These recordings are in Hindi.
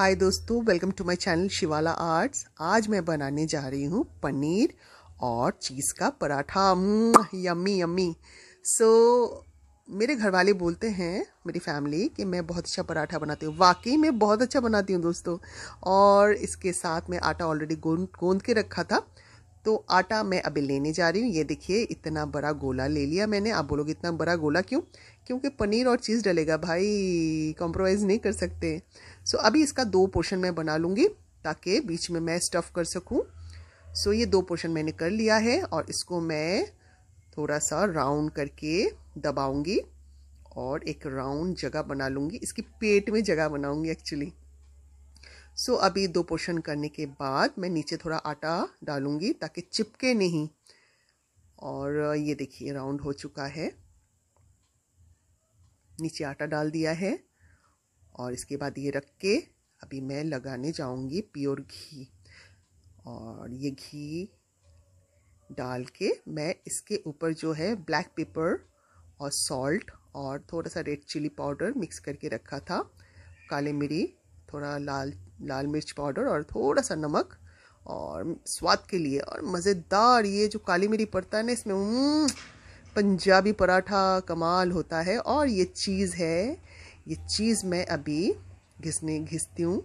हाय दोस्तों welcome to my channel Shivala arts आज मैं बनाने जा रही हूँ पनीर और चीज़ का paratha yummy yummy so so, मेरे घर वाले बोलते हैं मेरी फैमिली कि मैं बहुत अच्छा पराठा बनाती हूँ वाकई मैं बहुत अच्छा बनाती हूँ दोस्तों और इसके साथ मैं आटा ऑलरेडी गूंद गूंद के रखा था तो आटा मैं अभी लेने जा रही हूँ ये देखिए इतना बड़ा गोला ले लिया मैंने आप बोलोगे इतना बड़ा गोला क्यों क्योंकि पनीर और चीज़ डलेगा भाई कॉम्प्रोमाइज़ नहीं कर सकते सो so, अभी इसका दो पोर्शन मैं बना लूँगी ताकि बीच में मैं स्टफ़ कर सकूँ सो so, ये दो पोर्शन मैंने कर लिया है और इसको मैं थोड़ा सा राउंड करके दबाऊँगी और एक राउंड जगह बना लूँगी इसकी पेट में जगह बनाऊँगी एक्चुअली सो अभी दो पोर्शन करने के बाद मैं नीचे थोड़ा आटा डालूँगी ताकि चिपके नहीं और ये देखिए राउंड हो चुका है नीचे आटा डाल दिया है और इसके बाद ये रख के अभी मैं लगाने जाऊँगी प्योर घी और ये घी डाल के मैं इसके ऊपर जो है ब्लैक पेपर और सॉल्ट और थोड़ा सा रेड चिली पाउडर मिक्स करके रखा था काले मिरी थोड़ा लाल लाल मिर्च पाउडर और थोड़ा सा नमक और स्वाद के लिए और मज़ेदार ये जो काली मिरी पड़ता है ना इसमें हम्म, पंजाबी पराठा कमाल होता है और ये चीज़ है ये चीज़ मैं अभी घिसने घिसती हूँ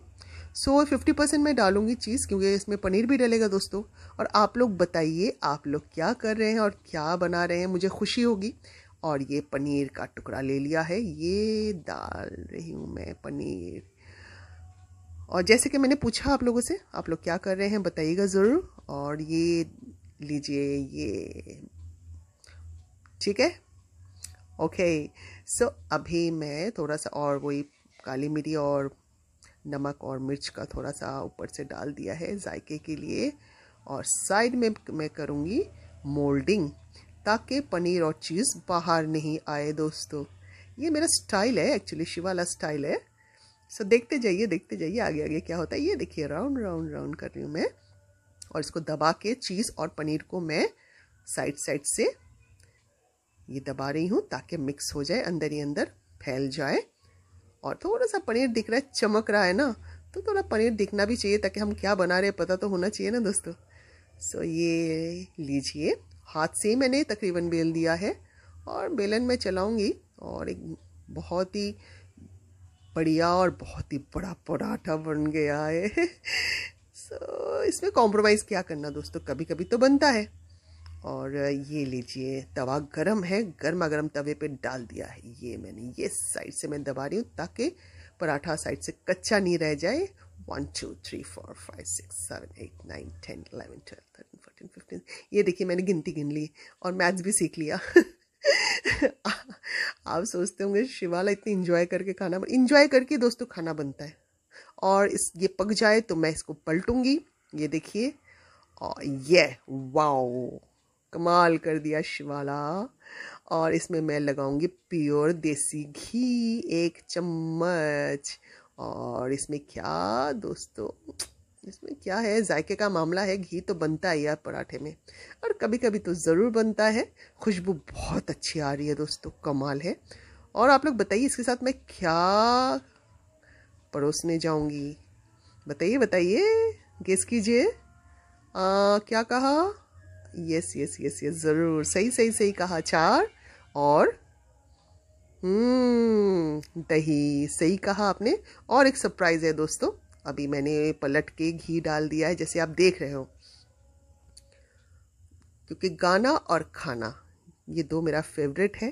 सो फिफ्टी परसेंट मैं डालूँगी चीज़ क्योंकि इसमें पनीर भी डलेगा दोस्तों और आप लोग बताइए आप लोग क्या कर रहे हैं और क्या बना रहे हैं मुझे खुशी होगी और ये पनीर का टुकड़ा ले लिया है ये डाल रही हूँ मैं पनीर और जैसे कि मैंने पूछा आप लोगों से आप लोग क्या कर रहे हैं बताइएगा ज़रूर और ये लीजिए ये ठीक है ओके सो अभी मैं थोड़ा सा और वही काली मिरी और नमक और मिर्च का थोड़ा सा ऊपर से डाल दिया है जायके के लिए और साइड में मैं करूँगी मोल्डिंग ताकि पनीर और चीज़ बाहर नहीं आए दोस्तों ये मेरा स्टाइल है एक्चुअली शिवाला स्टाइल है सो so, देखते जाइए देखते जाइए आगे आगे क्या होता है ये देखिए राउंड राउंड राउंड कर रही हूँ मैं और इसको दबा के चीज़ और पनीर को मैं साइड साइड से ये दबा रही हूँ ताकि मिक्स हो जाए अंदर ही अंदर फैल जाए और थोड़ा सा पनीर दिख रहा है चमक रहा है ना तो थोड़ा पनीर दिखना भी चाहिए ताकि हम क्या बना रहे हैं पता तो होना चाहिए ना दोस्तों सो so, ये लीजिए हाथ से मैंने तकरीबन बेल दिया है और बेलन मैं चलाऊँगी और एक बहुत ही बढ़िया और बहुत ही बड़ा पराठा बन गया है सो so, इसमें कॉम्प्रोमाइज़ क्या करना दोस्तों कभी कभी तो बनता है और ये लीजिए तवा गरम है गर्मा गर्म तवे पे डाल दिया है ये मैंने ये साइड से मैं दबा रही हूँ ताकि पराठा साइड से कच्चा नहीं रह जाए one two three four five six seven eight nine ten eleven twelve thirteen fourteen fifteen ये देखिए मैंने गिनती गिन ली और मैथ्स भी सीख लिया आप सोचते होंगे शिवाला इतनी इंजॉय करके खाना इंजॉय करके दोस्तों खाना बनता है और इस ये पक जाए तो मैं इसको पलटूंगी ये देखिए और ये वाओ कमाल कर दिया शिवाला और इसमें मैं लगाऊंगी प्योर देसी घी एक चम्मच और इसमें क्या दोस्तों इसमें क्या है जायके का मामला है घी तो बनता ही यार पराठे में और कभी कभी तो ज़रूर बनता है खुशबू बहुत अच्छी आ रही है दोस्तों कमाल है और आप लोग बताइए इसके साथ मैं क्या परोसने जाऊंगी बताइए बताइए गेस कीजिए क्या कहा यस यस यस यस ज़रूर सही सही सही कहा चार और हम्म, दही सही कहा आपने और एक सरप्राइज़ है दोस्तों अभी मैंने पलट के घी डाल दिया है जैसे आप देख रहे हो क्योंकि गाना और खाना ये दो मेरा फेवरेट है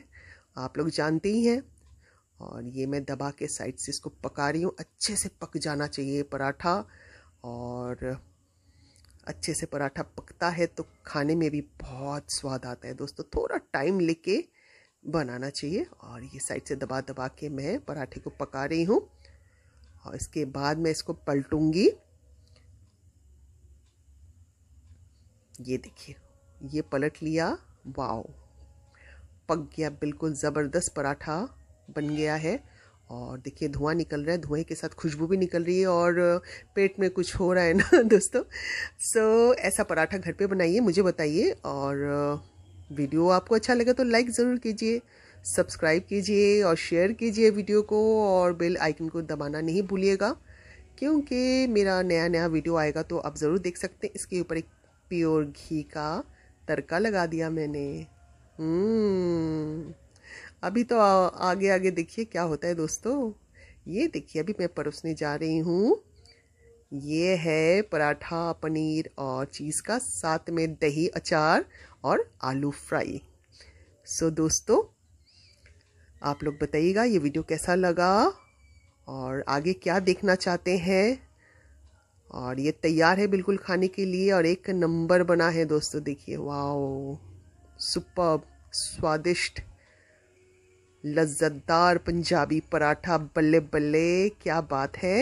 आप लोग जानते ही हैं और ये मैं दबा के साइड से इसको पका रही हूँ अच्छे से पक जाना चाहिए पराठा और अच्छे से पराठा पकता है तो खाने में भी बहुत स्वाद आता है दोस्तों थोड़ा टाइम लेके बनाना चाहिए और ये साइड से दबा दबा के मैं पराठे को पका रही हूँ और इसके बाद मैं इसको पलटूंगी ये देखिए ये पलट लिया वाओ पक गया बिल्कुल ज़बरदस्त पराठा बन गया है और देखिए धुआं निकल रहा है धुएं के साथ खुशबू भी निकल रही है और पेट में कुछ हो रहा है ना दोस्तों सो so, ऐसा पराठा घर पे बनाइए मुझे बताइए और वीडियो आपको अच्छा लगे तो लाइक ज़रूर कीजिए सब्सक्राइब कीजिए और शेयर कीजिए वीडियो को और बेल आइकन को दबाना नहीं भूलिएगा क्योंकि मेरा नया नया वीडियो आएगा तो आप ज़रूर देख सकते हैं इसके ऊपर एक प्योर घी का तड़का लगा दिया मैंने हम्म। अभी तो आ, आगे आगे देखिए क्या होता है दोस्तों ये देखिए अभी मैं परोसने जा रही हूँ ये है पराठा पनीर और चीज़ का साथ में दही अचार और आलू फ्राई सो so, दोस्तों आप लोग बताइएगा ये वीडियो कैसा लगा और आगे क्या देखना चाहते हैं और ये तैयार है बिल्कुल खाने के लिए और एक नंबर बना है दोस्तों देखिए वाओ सुपर स्वादिष्ट लज्जतदार पंजाबी पराठा बल्ले बल्ले क्या बात है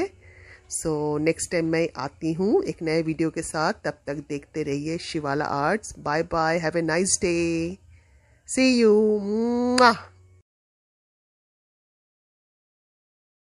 सो नेक्स्ट टाइम मैं आती हूँ एक नए वीडियो के साथ तब तक देखते रहिए Shivala arts bye bye have a nice day see you